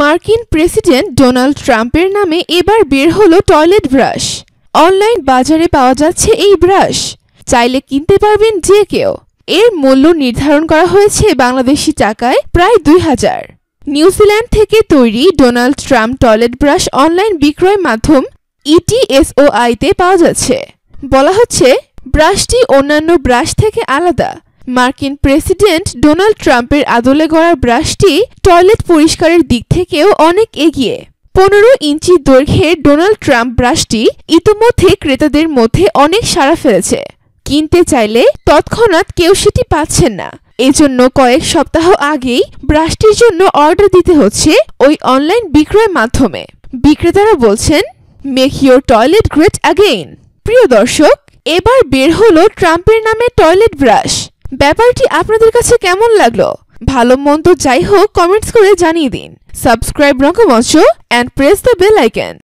মার্কিন president Donald ট্রাম্পের নামে এবার বের হলো টয়লেট ব্রাশ অনলাইন বাজারে পাওয়া যাচ্ছে এই ব্রাশ চাইলে কিনতে পারবেন যে কেউ এর মূল্য নির্ধারণ করা হয়েছে বাংলাদেশি টাকায় প্রায় দুই হাজার নিউজিল্যান্ড থেকে তৈরি Donald Trump toilet brush online বিক্রয় মাধ্যম ইটিএসওআইতে পাওয়া যাচ্ছে বলা হচ্ছে ব্রাশটি অন্যান্য ব্রাশ থেকে আলাদা মার্কিন প্রেসিডেন্ট ডোনাল্ড ট্রাম্পের আদলে গড়া ব্রাশটি টয়লেট পরিষ্কারের দিক থেকেও অনেক এগিয়ে পনেরো ইঞ্চি দৈর্ঘ্যের ডোনাল্ড ট্রাম্প ব্রাশটি ইতোমধ্যে ক্রেতাদের মধ্যে অনেক সাড়া ফেলেছে কিনতে চাইলে তৎক্ষণাৎ কেউ সেটি পাচ্ছেন না এজন্য কয়েক সপ্তাহ আগেই ব্রাশটির জন্য অর্ডার দিতে হচ্ছে ওই অনলাইন বিক্রয়ের মাধ্যমে বিক্রেতারা বলছেন make your toilet great again প্রিয় দর্শক এবার বের হলো ট্রাম্পের নামে টয়লেট ব্রাশ ব্যাপারটি আপনাদের কাছে কেমন লাগলো ভালো মন্দ যাই হোক কমেন্টস করে জানিয়ে দিন subscribe Rangamancha and press the bell icon